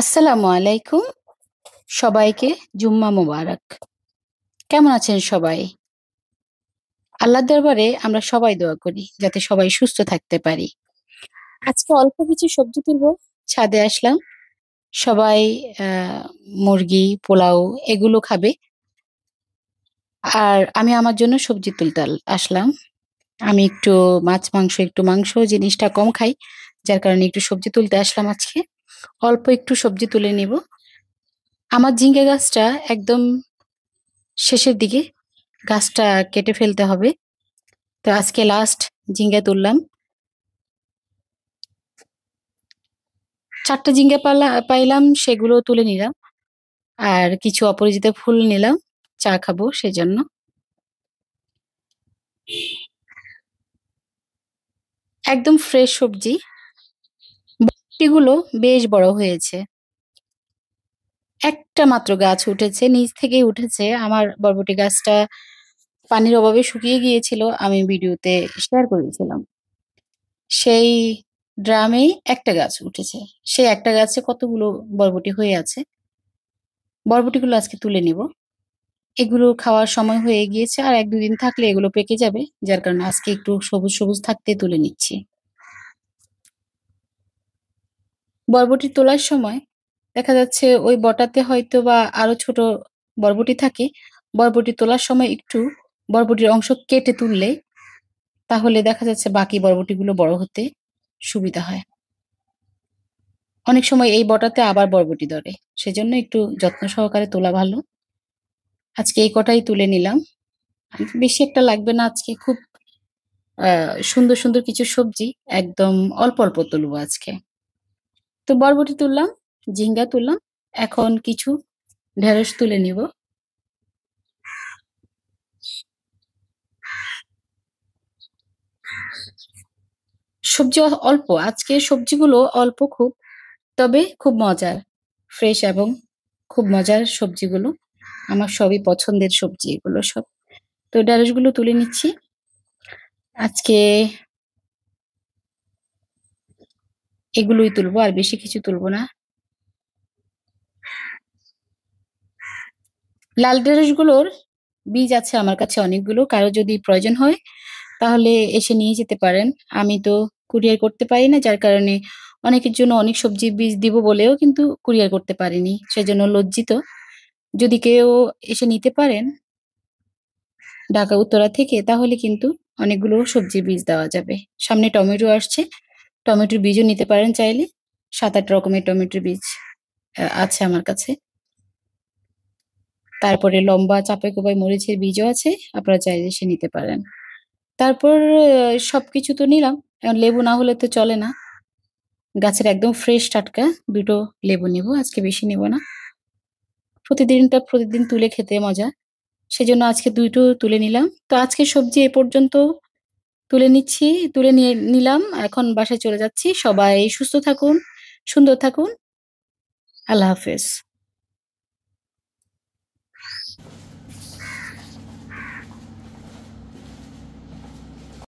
আসসালামু আলাইকুম সবাইকে জুম্মা মোবারক কেমন আছেন সবাই আল্লাহ দরবারে আমরা সবাই দোয়া করি যাতে সবাই সুস্থ থাকতে পারি আজকে অল্প কিছু সবজি তুলব ছাদে আসলাম সবাই মুরগি পোলাও এগুলো খাবে আর আমি আমার জন্য সবজি তুলতে আসলাম আমি একটু মাছ মাংস একটু মাংস জিনিসটা কম খাই যার কারণে একটু সবজি তুলতে আসলাম আজকে অল্প একটু সবজি তুলে নেব আমার ঝিঙ্গে গাছটা একদম শেষের দিকে গাছটা কেটে ফেলতে হবে তো আজকে লাস্ট ঝিঙ্গা তুললাম চারটা ঝিঙ্গা পালা পাইলাম সেগুলো তুলে নিলাম আর কিছু অপরিচিত ফুল নিলাম চা খাবো সেজন্য একদম ফ্রেশ সবজি মিষ্টিগুলো বেশ বড় হয়েছে একটা মাত্র গাছ উঠেছে নিচ থেকেই উঠেছে আমার বরবটি গাছটা পানির অভাবে শুকিয়ে গিয়েছিল আমি ভিডিওতে শেয়ার করেছিলাম সেই ড্রামে একটা গাছ উঠেছে সেই একটা গাছে কতগুলো বরবটি হয়ে আছে বরবটিগুলো আজকে তুলে নিব এগুলো খাওয়ার সময় হয়ে গিয়েছে আর এক দুদিন থাকলে এগুলো পেকে যাবে যার কারণে আজকে একটু সবুজ সবুজ থাকতে তুলে নিচ্ছি বরবটি তোলার সময় দেখা যাচ্ছে ওই বটাতে হয়তো বা আরো ছোট বরবটি থাকে বরবটি তোলার সময় একটু বরবটির অংশ কেটে তুললে তাহলে দেখা যাচ্ছে বাকি গুলো বড় হতে সুবিধা হয় অনেক সময় এই বটাতে আবার বরবটি ধরে সেজন্য একটু যত্ন সহকারে তোলা ভালো আজকে এই কটাই তুলে নিলাম বেশি একটা লাগবে না আজকে খুব সুন্দর সুন্দর কিছু সবজি একদম অল্প অল্প তুলবো আজকে তো বরবটি তুললাম ঝিঙ্গা তুললাম এখন কিছু ঢেঁড়স তুলে নিব সবজি অল্প আজকে সবজিগুলো অল্প খুব তবে খুব মজার ফ্রেশ এবং খুব মজার সবজিগুলো আমার সবই পছন্দের সবজি এগুলো সব তো ঢেঁড়সগুলো তুলে নিচ্ছি আজকে এগুলোই তুলবো আর বেশি কিছু তুলবো না লাল ড্রেসগুলোর বীজ আছে আমার কাছে অনেকগুলো কারো যদি প্রয়োজন হয় তাহলে এসে নিয়ে যেতে পারেন আমি তো কুরিয়ার করতে পারি না যার কারণে অনেকের জন্য অনেক সবজি বীজ দিব বলেও কিন্তু কুরিয়ার করতে পারিনি সেজন্য লজ্জিত যদি কেউ এসে নিতে পারেন ঢাকা উত্তরা থেকে তাহলে কিন্তু অনেকগুলো সবজি বীজ দেওয়া যাবে সামনে টমেটো আসছে টমেটোর বীজও নিতে পারেন চাইলে সাত আট রকমের টমেটোর বীজ আছে আমার কাছে তারপরে লম্বা চাপে কোবাই মরিচের বীজও আছে আপনারা চাইলে সে নিতে পারেন তারপর সবকিছু তো নিলাম এখন লেবু না হলে তো চলে না গাছের একদম ফ্রেশ টাটকা দুটো লেবু নিব আজকে বেশি নেব না প্রতিদিনটা প্রতিদিন তুলে খেতে মজা সেজন্য আজকে দুটো তুলে নিলাম তো আজকে সবজি এ পর্যন্ত তুলে নিচ্ছি তুলে নিয়ে নিলাম এখন বাসায় চলে যাচ্ছি সবাই সুস্থ থাকুন সুন্দর থাকুন আল্লাহ হাফেজ